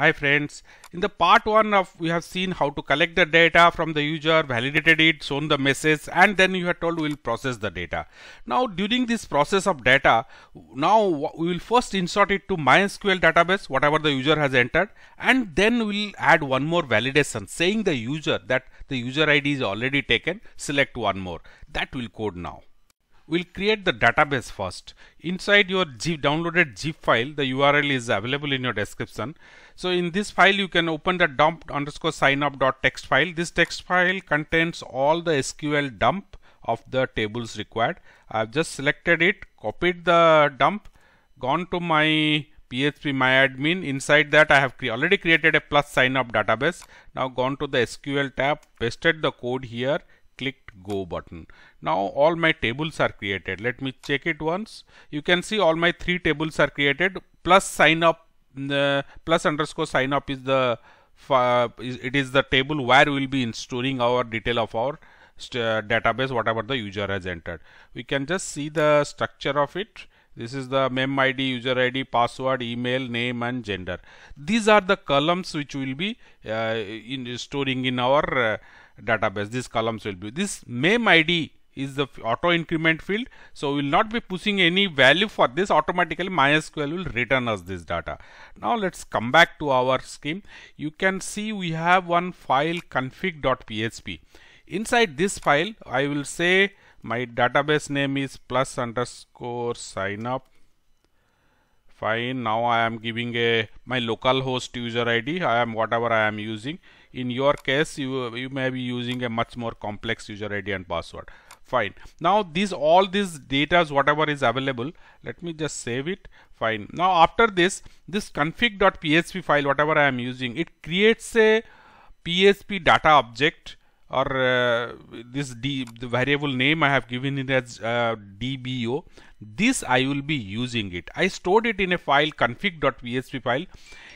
Hi friends, in the part 1 of we have seen how to collect the data from the user, validated it, shown the message and then you are told we will process the data. Now during this process of data, now we will first insert it to MySQL database whatever the user has entered and then we will add one more validation saying the user that the user ID is already taken, select one more. That will code now we'll create the database first. Inside your zip downloaded zip file, the URL is available in your description. So in this file, you can open the dump underscore sign up dot text file. This text file contains all the SQL dump of the tables required. I've just selected it, copied the dump, gone to my PHP MyAdmin. Inside that I have cre already created a plus sign up database. Now gone to the SQL tab, pasted the code here clicked go button. Now all my tables are created. Let me check it once. You can see all my three tables are created plus sign up uh, plus underscore sign up is the uh, it is the table where we will be storing our detail of our uh, database whatever the user has entered. We can just see the structure of it. This is the mem ID, user ID, password, email, name and gender. These are the columns which will be uh, in, storing in our uh, database these columns will be this mem id is the auto increment field so we will not be pushing any value for this automatically mysql will return us this data now let's come back to our scheme you can see we have one file config.php inside this file i will say my database name is plus underscore sign up fine now i am giving a my local host user id i am whatever i am using in your case you you may be using a much more complex user id and password fine now these all these data whatever is available let me just save it fine now after this this config.php file whatever i am using it creates a php data object or uh, this d the variable name i have given it as uh, dbo this i will be using it i stored it in a file config.php file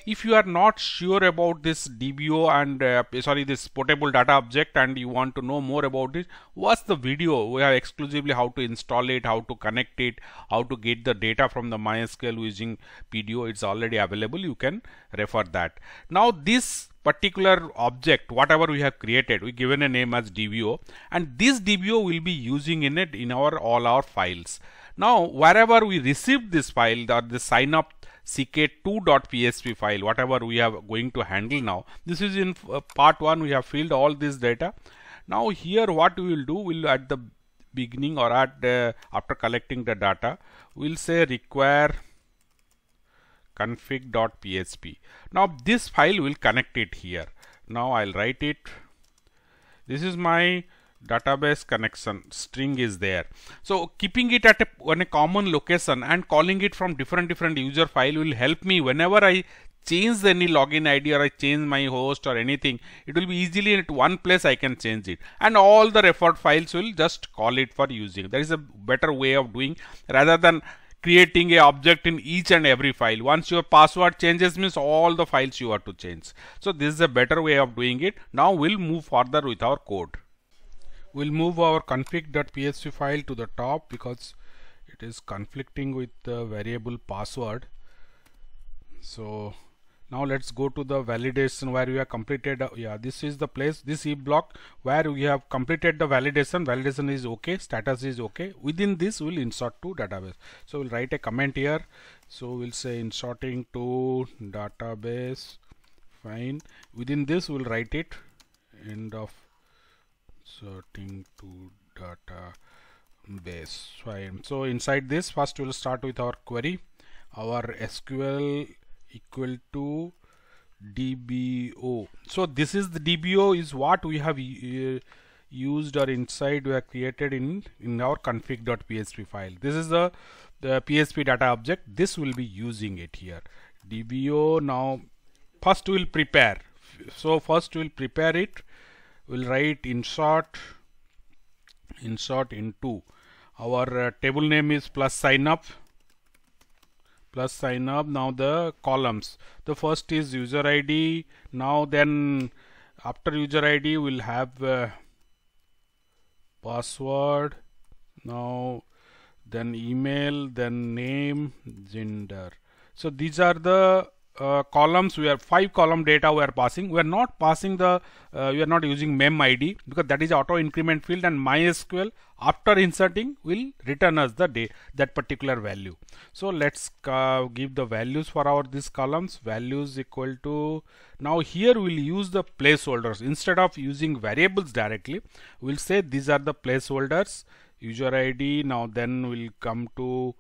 if you are not sure about this DBO and uh, sorry this portable data object and you want to know more about it watch the video we have exclusively how to install it how to connect it how to get the data from the MySQL using PDO it's already available you can refer that now this particular object whatever we have created we given a name as DBO and this DBO will be using in it in our all our files now wherever we receive this file or the sign up ck2.psp file whatever we are going to handle now this is in uh, part 1 we have filled all this data now here what we will do will at the beginning or at the after collecting the data we'll say require config.php now this file will connect it here now I'll write it this is my database connection string is there so keeping it at a, on a common location and calling it from different different user file will help me whenever i change any login id or i change my host or anything it will be easily at one place i can change it and all the referred files will just call it for using there is a better way of doing rather than creating a object in each and every file. Once your password changes means all the files you are to change. So this is a better way of doing it. Now we'll move further with our code. We'll move our config.php file to the top because it is conflicting with the variable password. So now let's go to the validation where we have completed uh, yeah this is the place this e block where we have completed the validation validation is okay status is okay within this we'll insert to database so we'll write a comment here so we'll say inserting to database fine within this we'll write it end of inserting to base fine so inside this first we'll start with our query our sql equal to dbo so this is the dbo is what we have uh, used or inside we have created in in our config.php file this is the the php data object this will be using it here dbo now first we'll prepare so first we'll prepare it we'll write insert insert into our uh, table name is plus sign up plus sign up now the columns the first is user id now then after user id we'll have uh, password now then email then name gender so these are the uh, columns we are five column data we are passing we are not passing the uh, we are not using mem id because that is auto increment field and mysql after inserting will return us the day that particular value so let's uh, give the values for our these columns values equal to now here we'll use the placeholders instead of using variables directly we'll say these are the placeholders user id now then we'll come to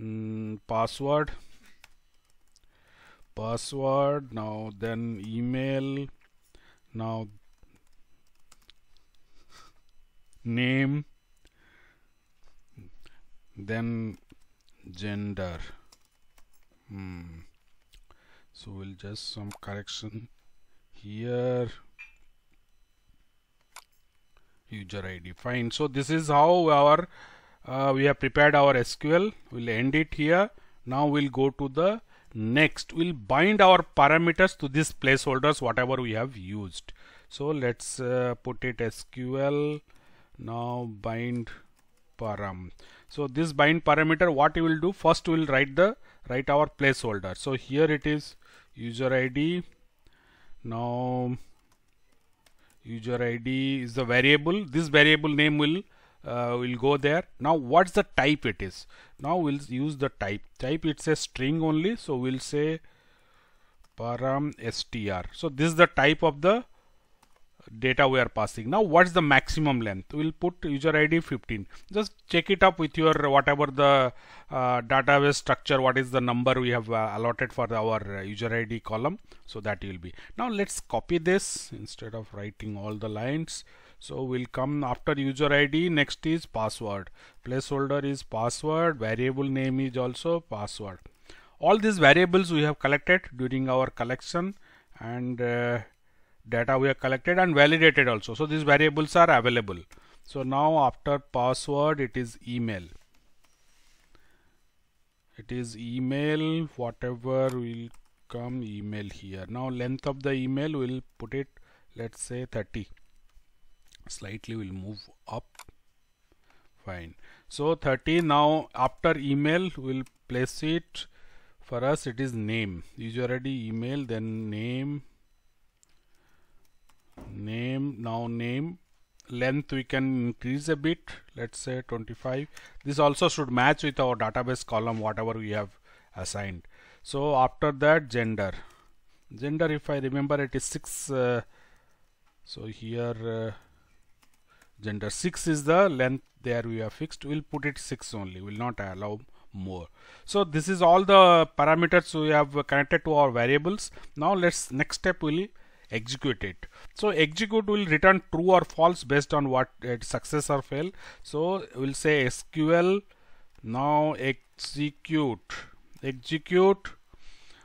mm, password password now then email now name then gender hmm. so we'll just some correction here user id fine so this is how our uh, we have prepared our sql we'll end it here now we'll go to the Next, we'll bind our parameters to these placeholders, whatever we have used. So let's uh, put it SQL now bind param. So this bind parameter, what we will do first, we'll write the write our placeholder. So here it is user ID. Now user ID is the variable. This variable name will uh, we'll go there now what's the type it is now we'll use the type type it's a string only so we'll say param str so this is the type of the data we are passing now what's the maximum length we'll put user id 15 just check it up with your whatever the uh, database structure what is the number we have uh, allotted for our user id column so that will be now let's copy this instead of writing all the lines so will come after user id next is password placeholder is password variable name is also password all these variables we have collected during our collection and uh, data we have collected and validated also so these variables are available so now after password it is email it is email whatever will come email here now length of the email we will put it let's say 30 slightly will move up fine so 30 now after email will place it for us it is name is already email then name name now name length we can increase a bit let's say 25 this also should match with our database column whatever we have assigned so after that gender gender if I remember it is 6 uh, so here uh, gender 6 is the length there we have fixed we'll put it 6 only will not allow more so this is all the parameters we have connected to our variables now let's next step will execute it so execute will return true or false based on what uh, success or fail so we'll say sql now execute execute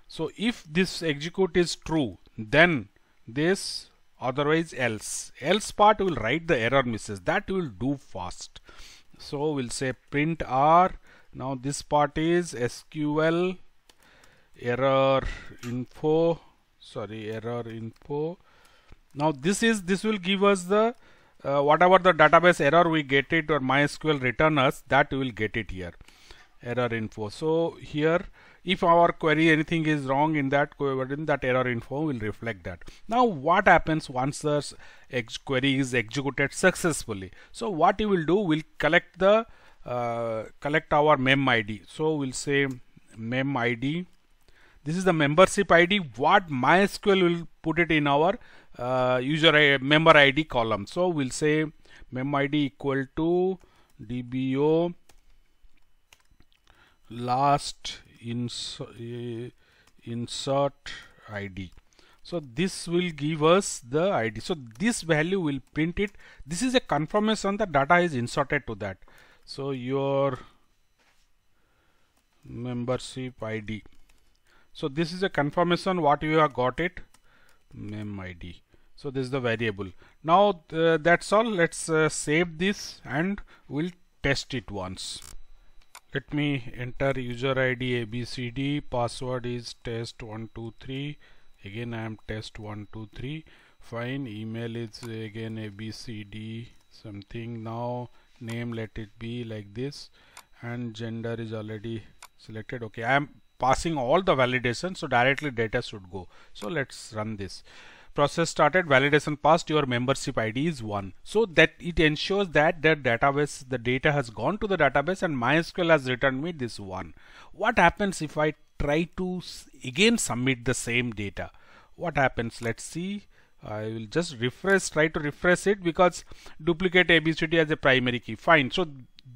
so if this execute is true then this otherwise else else part will write the error misses that will do fast so we'll say print r now this part is sql error info sorry error info now this is this will give us the uh, whatever the database error we get it or mysql return us that we will get it here error info so here if our query anything is wrong in that within that error info will reflect that now what happens once the query is executed successfully so what we will do we'll collect the uh, collect our mem id so we'll say mem id this is the membership id what mysql will put it in our uh, user I, member id column so we'll say mem id equal to dbo last ins insert id so this will give us the id so this value will print it this is a confirmation the data is inserted to that so your membership id so this is a confirmation what you have got it mem id so this is the variable now uh, that's all let's uh, save this and we'll test it once let me enter user ID ABCD password is test123 again I am test123 fine email is again ABCD something now name let it be like this and gender is already selected okay I am passing all the validation so directly data should go so let's run this process started, validation passed, your membership ID is 1. So that it ensures that the database, the data has gone to the database and MySQL has returned me this 1. What happens if I try to again submit the same data? What happens? Let's see. I will just refresh, try to refresh it because duplicate ABCD as a primary key. Fine. So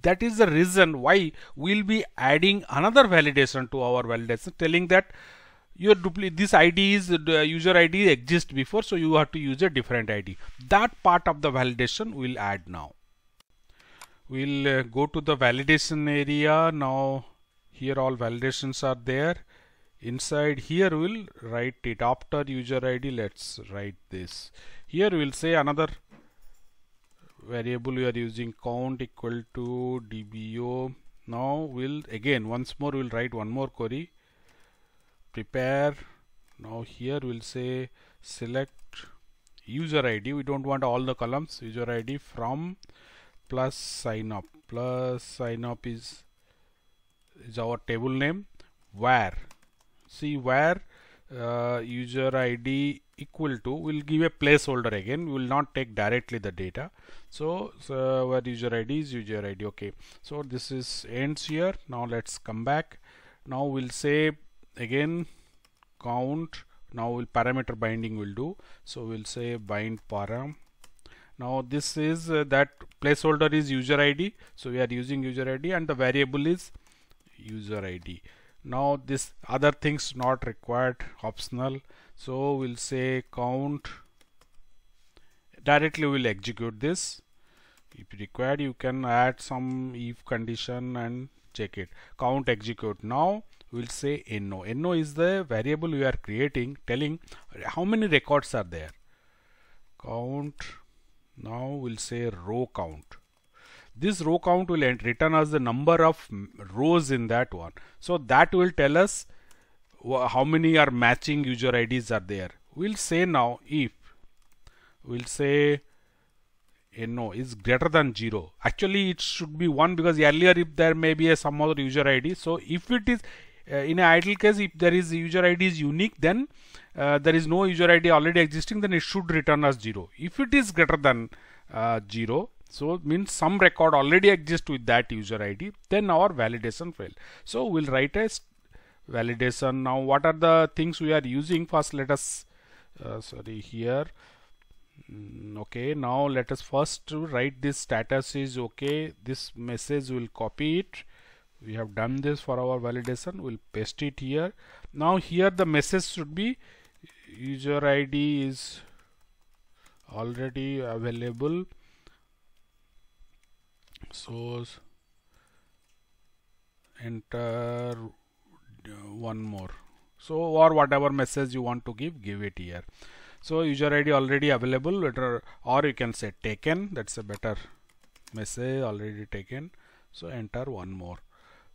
that is the reason why we'll be adding another validation to our validation telling that your duplicate this id is the user id exists before so you have to use a different id that part of the validation we'll add now we'll uh, go to the validation area now here all validations are there inside here we'll write it after user id let's write this here we'll say another variable we are using count equal to dbo now we'll again once more we'll write one more query prepare now here we'll say select user id we don't want all the columns user id from plus sign up plus sign up is is our table name where see where uh, user id equal to will give a placeholder again we will not take directly the data so, so where user id is user id okay so this is ends here now let's come back now we'll say again count now will parameter binding will do so we'll say bind param now this is uh, that placeholder is user id so we are using user id and the variable is user id now this other things not required optional so we'll say count directly we'll execute this if required you can add some if condition and check it count execute now we will say no. no is the variable we are creating telling how many records are there. Count now we'll say row count. This row count will return us the number of rows in that one. So that will tell us how many are matching user IDs are there. We'll say now if we'll say no is greater than 0 actually it should be 1 because earlier if there may be a some other user id so if it is uh, in an idle case if there is user id is unique then uh, there is no user id already existing then it should return as 0 if it is greater than uh, 0 so means some record already exists with that user id then our validation fail so we'll write a validation now what are the things we are using first let us uh, sorry here mm, okay now let us first write this status is okay this message will copy it we have done this for our validation we'll paste it here now here the message should be user id is already available source enter one more so or whatever message you want to give give it here so user id already available better, or you can say taken that's a better message already taken so enter one more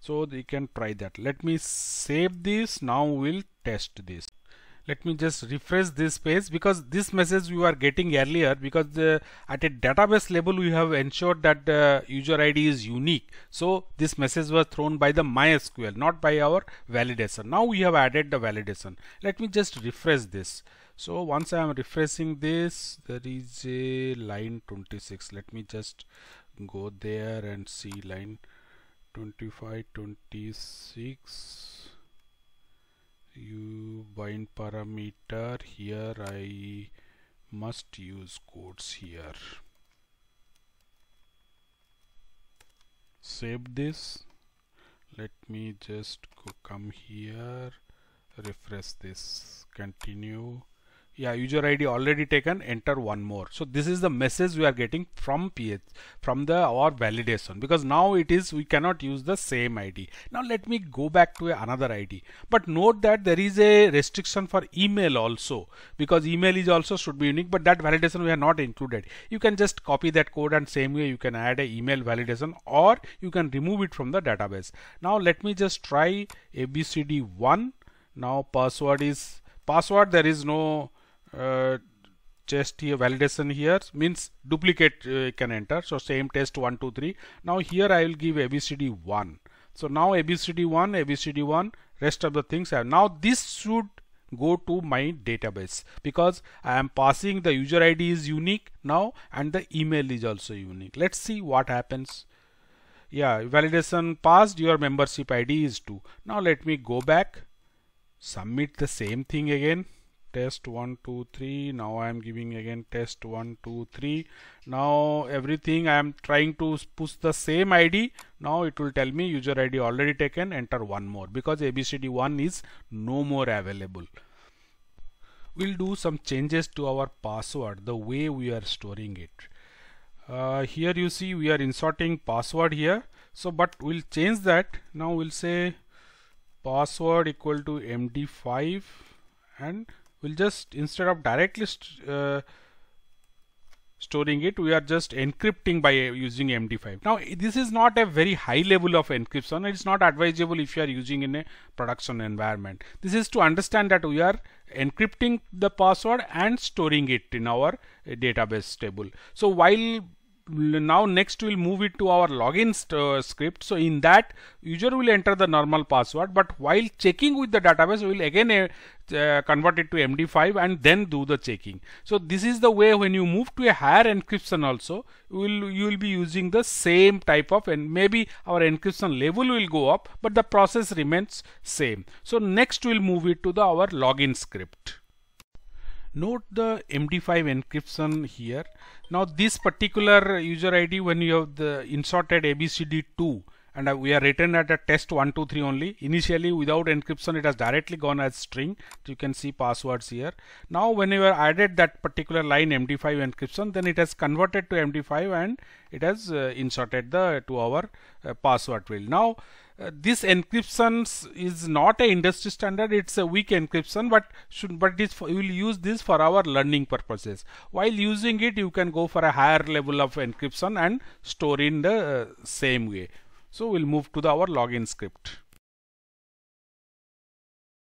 so you can try that let me save this now we'll test this let me just refresh this page because this message you are getting earlier because the, at a database level we have ensured that the user id is unique so this message was thrown by the mysql not by our validation now we have added the validation let me just refresh this so once i am refreshing this there is a line 26 let me just go there and see line 25 26 you bind parameter here I must use quotes here save this let me just come here refresh this continue yeah user id already taken enter one more so this is the message we are getting from ph from the our validation because now it is we cannot use the same id now let me go back to another id but note that there is a restriction for email also because email is also should be unique but that validation we are not included you can just copy that code and same way you can add a email validation or you can remove it from the database now let me just try abcd1 now password is password there is no uh, test here validation here means duplicate uh, can enter so same test 1 2 3 now here i will give abcd 1 so now abcd 1 abcd 1 rest of the things have now this should go to my database because i am passing the user id is unique now and the email is also unique let's see what happens yeah validation passed your membership id is 2 now let me go back submit the same thing again test 1 2 3 now I am giving again test 1 2 3 now everything I am trying to push the same ID now it will tell me user ID already taken enter one more because ABCD1 is no more available we'll do some changes to our password the way we are storing it uh, here you see we are inserting password here so but we'll change that now we'll say password equal to md5 and we'll just instead of directly st uh, storing it we are just encrypting by using MD5. Now this is not a very high level of encryption it's not advisable if you are using in a production environment. This is to understand that we are encrypting the password and storing it in our uh, database table. So while now next we'll move it to our login uh, script so in that user will enter the normal password but while checking with the database we will again uh, uh, convert it to md5 and then do the checking so this is the way when you move to a higher encryption also you will you will be using the same type of and maybe our encryption level will go up but the process remains same so next we'll move it to the our login script note the md5 encryption here now this particular user id when you have the inserted abcd2 and uh, we are written at a test 123 only initially without encryption it has directly gone as string you can see passwords here now when you have added that particular line md5 encryption then it has converted to md5 and it has uh, inserted the to our uh, password field now uh, this encryption is not a industry standard it's a weak encryption but should but this for, will use this for our learning purposes while using it you can go for a higher level of encryption and store in the uh, same way so we'll move to the, our login script